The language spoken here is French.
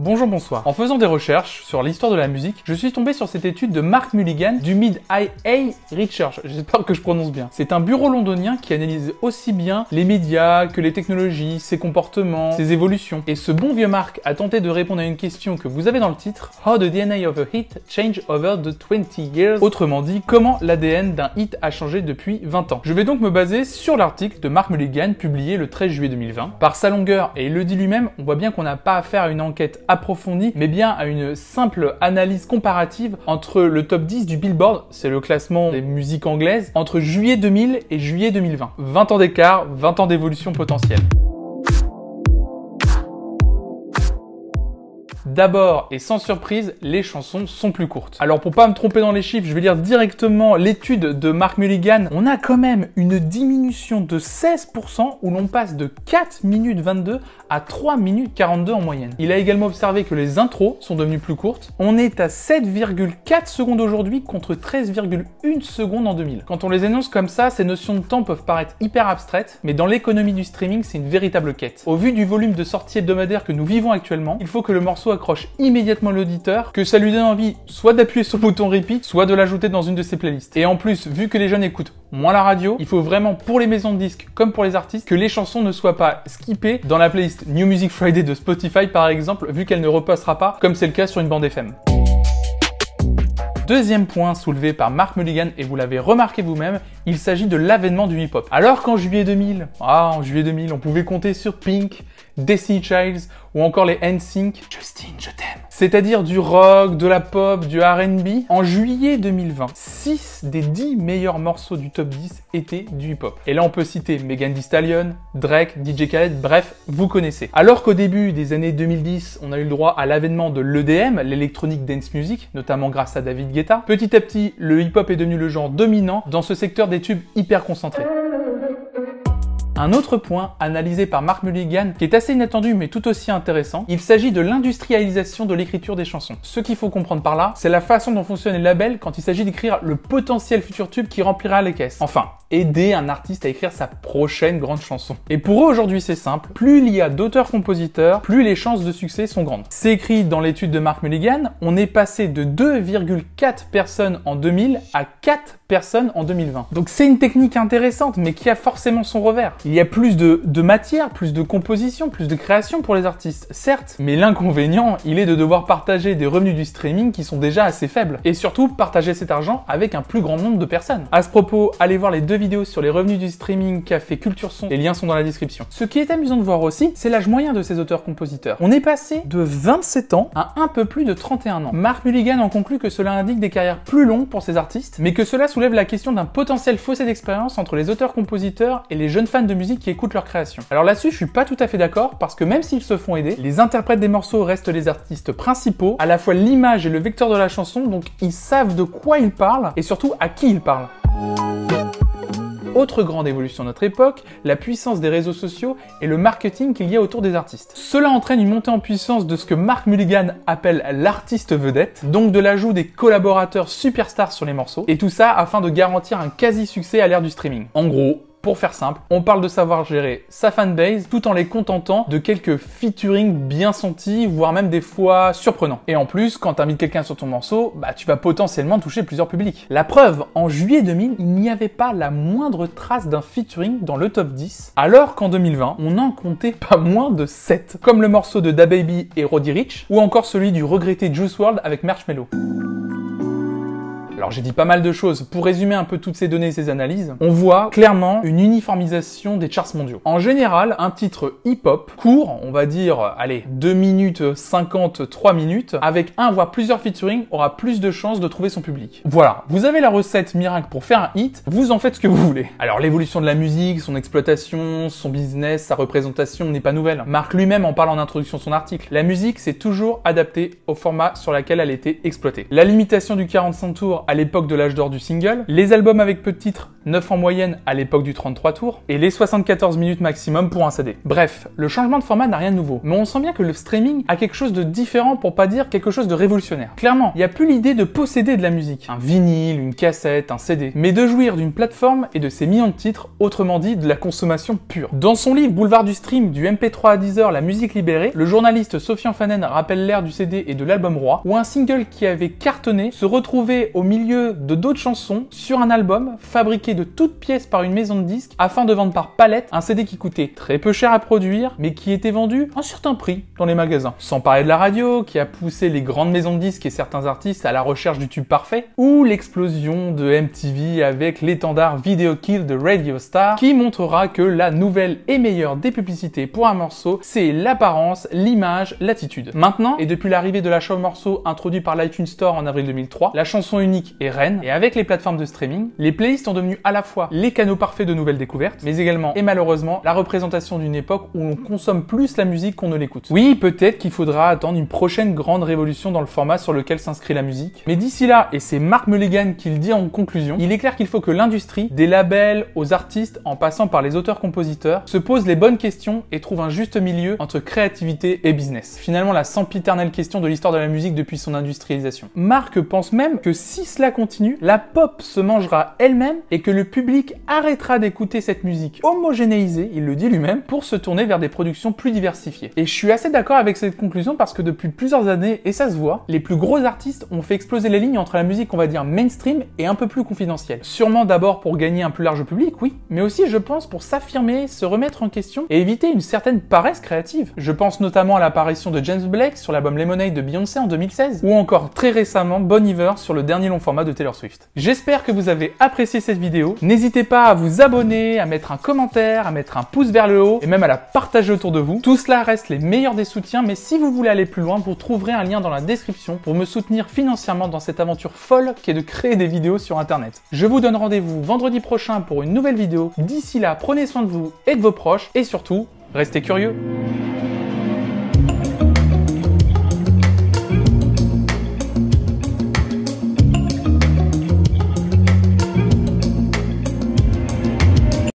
Bonjour, bonsoir. En faisant des recherches sur l'histoire de la musique, je suis tombé sur cette étude de Mark Mulligan du Mid-IA Research. J'espère que je prononce bien. C'est un bureau londonien qui analyse aussi bien les médias que les technologies, ses comportements, ses évolutions. Et ce bon vieux Mark a tenté de répondre à une question que vous avez dans le titre How the DNA of a hit change over the 20 years. Autrement dit, comment l'ADN d'un hit a changé depuis 20 ans. Je vais donc me baser sur l'article de Mark Mulligan publié le 13 juillet 2020. Par sa longueur, et il le dit lui-même, on voit bien qu'on n'a pas à faire une enquête approfondie, mais bien à une simple analyse comparative entre le top 10 du Billboard, c'est le classement des musiques anglaises, entre juillet 2000 et juillet 2020. 20 ans d'écart, 20 ans d'évolution potentielle. D'abord et sans surprise, les chansons sont plus courtes. Alors pour pas me tromper dans les chiffres, je vais lire directement l'étude de Mark Mulligan. On a quand même une diminution de 16% où l'on passe de 4 minutes 22 à 3 minutes 42 en moyenne. Il a également observé que les intros sont devenues plus courtes. On est à 7,4 secondes aujourd'hui contre 13,1 secondes en 2000. Quand on les énonce comme ça, ces notions de temps peuvent paraître hyper abstraites, mais dans l'économie du streaming, c'est une véritable quête. Au vu du volume de sorties hebdomadaires que nous vivons actuellement, il faut que le morceau accroche immédiatement l'auditeur, que ça lui donne envie soit d'appuyer sur le bouton repeat, soit de l'ajouter dans une de ses playlists. Et en plus, vu que les jeunes écoutent moins la radio, il faut vraiment pour les maisons de disques comme pour les artistes que les chansons ne soient pas skippées dans la playlist New Music Friday de Spotify par exemple, vu qu'elle ne repassera pas comme c'est le cas sur une bande FM. Deuxième point soulevé par Mark Mulligan, et vous l'avez remarqué vous-même, il s'agit de l'avènement du hip-hop. Alors qu'en juillet 2000, ah, en juillet 2000, on pouvait compter sur Pink, Desi Childs ou encore les NSYNC, Justin, je t'aime. C'est-à-dire du rock, de la pop, du RB. En juillet 2020, 6 des 10 meilleurs morceaux du top 10 étaient du hip-hop. Et là, on peut citer Megan Thee Stallion, Drake, DJ Khaled, bref, vous connaissez. Alors qu'au début des années 2010, on a eu le droit à l'avènement de l'EDM, l'électronique dance music, notamment grâce à David Guetta, petit à petit, le hip-hop est devenu le genre dominant dans ce secteur des tubes hyper concentrés. Un autre point analysé par Mark Mulligan qui est assez inattendu mais tout aussi intéressant, il s'agit de l'industrialisation de l'écriture des chansons. Ce qu'il faut comprendre par là, c'est la façon dont fonctionnent les labels quand il s'agit d'écrire le potentiel futur tube qui remplira les caisses. Enfin, aider un artiste à écrire sa prochaine grande chanson. Et pour eux aujourd'hui c'est simple, plus il y a d'auteurs-compositeurs, plus les chances de succès sont grandes. C'est écrit dans l'étude de Mark Mulligan, on est passé de 2,4 personnes en 2000 à 4 personnes en 2020. Donc c'est une technique intéressante mais qui a forcément son revers. Il y a plus de, de matière, plus de composition, plus de création pour les artistes, certes, mais l'inconvénient il est de devoir partager des revenus du streaming qui sont déjà assez faibles et surtout partager cet argent avec un plus grand nombre de personnes. À ce propos, allez voir les deux sur les revenus du streaming, café, culture son, les liens sont dans la description. Ce qui est amusant de voir aussi, c'est l'âge moyen de ces auteurs-compositeurs. On est passé de 27 ans à un peu plus de 31 ans. Mark Mulligan en conclut que cela indique des carrières plus longues pour ces artistes, mais que cela soulève la question d'un potentiel fossé d'expérience entre les auteurs-compositeurs et les jeunes fans de musique qui écoutent leur création. Alors là-dessus, je suis pas tout à fait d'accord, parce que même s'ils se font aider, les interprètes des morceaux restent les artistes principaux, à la fois l'image et le vecteur de la chanson, donc ils savent de quoi ils parlent et surtout à qui ils parlent. Autre grande évolution de notre époque, la puissance des réseaux sociaux et le marketing qu'il y a autour des artistes. Cela entraîne une montée en puissance de ce que Mark Mulligan appelle l'artiste vedette, donc de l'ajout des collaborateurs superstars sur les morceaux, et tout ça afin de garantir un quasi-succès à l'ère du streaming. En gros, pour faire simple, on parle de savoir gérer sa fanbase tout en les contentant de quelques featuring bien sentis, voire même des fois surprenants. Et en plus, quand t'invites quelqu'un sur ton morceau, bah tu vas potentiellement toucher plusieurs publics. La preuve, en juillet 2000, il n'y avait pas la moindre trace d'un featuring dans le top 10, alors qu'en 2020, on en comptait pas moins de 7, comme le morceau de DaBaby et Roddy Rich, ou encore celui du regretté Juice World avec Marshmello. Alors j'ai dit pas mal de choses. Pour résumer un peu toutes ces données et ces analyses, on voit clairement une uniformisation des charts mondiaux. En général, un titre hip-hop court, on va dire, allez, 2 minutes 50, 3 minutes, avec un voire plusieurs featuring, aura plus de chances de trouver son public. Voilà, vous avez la recette miracle pour faire un hit, vous en faites ce que vous voulez. Alors l'évolution de la musique, son exploitation, son business, sa représentation n'est pas nouvelle. Marc lui-même en parle en introduction de son article. La musique s'est toujours adaptée au format sur lequel elle était exploitée. La limitation du 45 tours à l'époque de l'âge d'or du single, les albums avec peu de titres 9 en moyenne à l'époque du 33 tours, et les 74 minutes maximum pour un CD. Bref, le changement de format n'a rien de nouveau, mais on sent bien que le streaming a quelque chose de différent pour pas dire quelque chose de révolutionnaire. Clairement, il n'y a plus l'idée de posséder de la musique, un vinyle, une cassette, un CD, mais de jouir d'une plateforme et de ses millions de titres, autrement dit de la consommation pure. Dans son livre Boulevard du stream du MP3 à 10h, la musique libérée, le journaliste Sofian Fanen rappelle l'ère du CD et de l'album roi, où un single qui avait cartonné se retrouvait au milieu de d'autres chansons sur un album fabriqué de pièce par une maison de disques afin de vendre par palette un CD qui coûtait très peu cher à produire, mais qui était vendu à un certain prix dans les magasins. Sans parler de la radio, qui a poussé les grandes maisons de disques et certains artistes à la recherche du tube parfait, ou l'explosion de MTV avec l'étendard Video Kill de Radio Star, qui montrera que la nouvelle et meilleure des publicités pour un morceau, c'est l'apparence, l'image, l'attitude. Maintenant, et depuis l'arrivée de la au morceau introduit par l'iTunes Store en avril 2003, la chanson unique est reine, et avec les plateformes de streaming, les playlists ont devenu à la fois les canaux parfaits de nouvelles découvertes, mais également, et malheureusement, la représentation d'une époque où l'on consomme plus la musique qu'on ne l'écoute. Oui, peut-être qu'il faudra attendre une prochaine grande révolution dans le format sur lequel s'inscrit la musique, mais d'ici là, et c'est Mark Mulligan qui le dit en conclusion, il est clair qu'il faut que l'industrie, des labels aux artistes en passant par les auteurs-compositeurs, se pose les bonnes questions et trouve un juste milieu entre créativité et business. Finalement, la sempiternelle question de l'histoire de la musique depuis son industrialisation. Marc pense même que si cela continue, la pop se mangera elle-même et que que le public arrêtera d'écouter cette musique homogénéisée, il le dit lui-même, pour se tourner vers des productions plus diversifiées. Et je suis assez d'accord avec cette conclusion parce que depuis plusieurs années, et ça se voit, les plus gros artistes ont fait exploser les lignes entre la musique, on va dire, mainstream et un peu plus confidentielle. Sûrement d'abord pour gagner un plus large public, oui, mais aussi, je pense, pour s'affirmer, se remettre en question et éviter une certaine paresse créative. Je pense notamment à l'apparition de James Blake sur l'album Lemonade de Beyoncé en 2016, ou encore très récemment Bon Iver sur le dernier long format de Taylor Swift. J'espère que vous avez apprécié cette vidéo N'hésitez pas à vous abonner, à mettre un commentaire, à mettre un pouce vers le haut et même à la partager autour de vous. Tout cela reste les meilleurs des soutiens, mais si vous voulez aller plus loin, vous trouverez un lien dans la description pour me soutenir financièrement dans cette aventure folle qui est de créer des vidéos sur internet. Je vous donne rendez-vous vendredi prochain pour une nouvelle vidéo. D'ici là, prenez soin de vous et de vos proches et surtout, restez curieux.